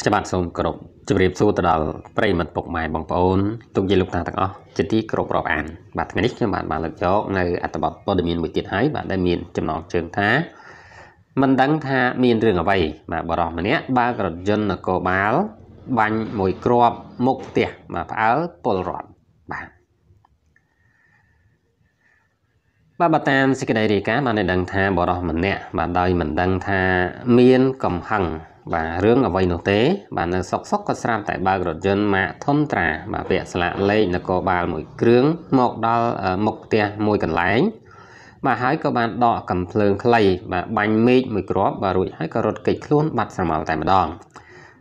ខ្ញុំបាទសូមគោរពជម្រាបសួរទៅដល់ប្រិមិត្តពុកម៉ែបងប្អូនទុកយាយលោកតាទាំងអស់ជាទីគោរពរាប់អានបាទថ្ងៃនេះខ្ញុំបាទបានលើកយកនៅអត្ថបទព័ត៌មានមួយទៀតហើយបាទដែលមានចំណងជើងថាមិនដឹងថាមានរឿងអ្វីបាទបរិសម្នាក់បើករថយន្តនគរបាល បាញ់មួយគ្រាប់មុខផ្ទះបាទផ្អើលពលរដ្ឋបាទបាទបើតាមសេចក្តីរាយការណ៍បានដឹងថាបរិសម្នាក់បាទដោយមិនដឹងថាមានកំហឹងបាទរឿងអ្វីនោះទេ បាទនៅសុកសុកក៏ស្រាប់តែបើករថយន្តម៉ាកធុនត្រាបាទពាក់ស្លាកលេខនគរបាលមួយគ្រឿងមកដល់មុខផ្ទះមួយកន្លែងបាទហើយក៏បានដក កំភ្លើងខ្លីបាទបាញ់មេឃមួយគ្រាប់បាទរួចហើយក៏រត់គេចខ្លួនបាត់ស្រមោលតែម្ដង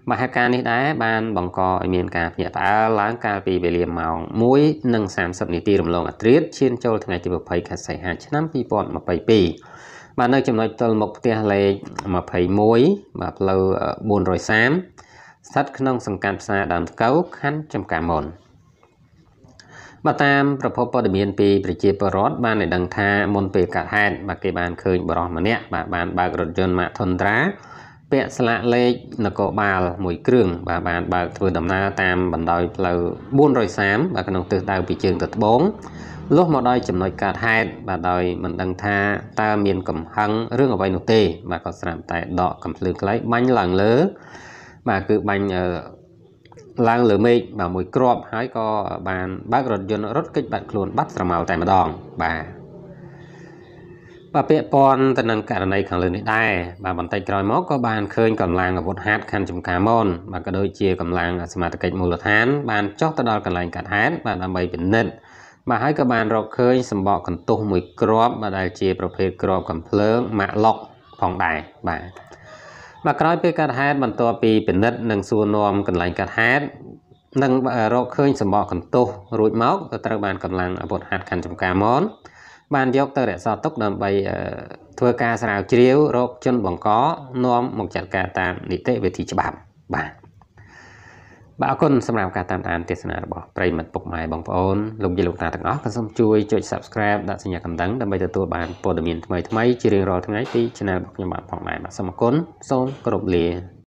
មហាការនេះដែរបានបង្កឲ្យមានការភ្ញាក់ផ្អើលឡើងកាលពីវេលាម៉ោង1:30នាទីរំលងអត្រាតឈាន ចូលថ្ងៃទី20ខែសីហាឆ្នាំ2022បាទនៅចំណុចទល់មុខផ្ទះលេខ21បាទផ្លូវ430ស្ថិតក្នុង សង្កាត់ផ្សារដើមកៅខណ្ឌចំការមុនបាទតាមប្រភពព័ត៌មានពីប្រជាពលរដ្ឋបានឲ្យដឹងថាមុនពេលកើតហេតុបាទគេបានឃើញបរិសម្នាក់បាទបានបើករថយន្តម៉ាក Tundra ពាក់ស្លាកលេខនគរបាលមួយគ្រឿងបាទបានបើកធ្វើដំណើរតាមបណ្ដោយផ្លូវ430បាទក្នុងទិសដៅពីជើងទៅត្បូងលុះមកដល់ចំណុចកើតហេតុបាទដោយមិនដឹង ថាតើមានកំហឹងរឿងអ្វីនោះទេបាទក៏ស្រាប់តែដកកំភ្លើងខ្លីបាញ់ឡើងលើបាទគឺបាញ់ឡើងលើមេឃបាទមួយគ្រាប់ហើយក៏បានបើករថយន្តរត់គេចបាត់ខ្លួនបាត់ស្រមោលតែម្ដងបាទបាទពាក់ព័ន្ធទៅនឹងករណីខាងលើនេះដែរបាទបន្តិចក្រោយមកក៏បានឃើញកម្លាំងអាវុធហត្ថខណ្ឌចំការមនបាទក៏ដូចជាកម្លាំងសមត្ថកិច្ចមូលដ្ឋានបានចុះទៅដល់កន្លែងកាត់ហេតុបាទដើម្បីពិនិត្យបាទហើយក៏បានរកឃើញសម្បកកន្ទុះមួយគ្រាប់បាទដែលជាប្រភេទគ្រាប់កំភ្លើងម៉ាក់ឡុកផងដែរបាទបាទក្រោយពេលកាត់ហេតុបន្ទាប់ពីពិនិត្យនិងសួរនាំកន្លែងកាត់ហេតុនិងរកឃើញសម្បកកន្ទុះរួចមកក៏ត្រូវបានកម្លាំងអាវុធហត្ថខណ្ឌចំការមនបានយកទៅរក្សាទុកដើម្បីធ្វើការស្រាវជ្រាវរោគជនបង្កនាំមកចាត់ការតាមនីតិវិធីច្បាប់បាទបាទអរគុណសម្រាប់ការតាមដានទេសនារបស់ប្រិមិត្តពុកម៉ែបងប្អូនលោកយាយលោកតាទាំងអស់ក៏សូមជួយចុច Subscribe ដាក់សញ្ញាកណ្ដឹងដើម្បីទទួលបានព័ត៌មានថ្មីៗជារៀងរាល់ថ្ងៃពី Channel របស់ខ្ញុំបាទផងដែរបាទសូមអរគុណសូមគោរពលា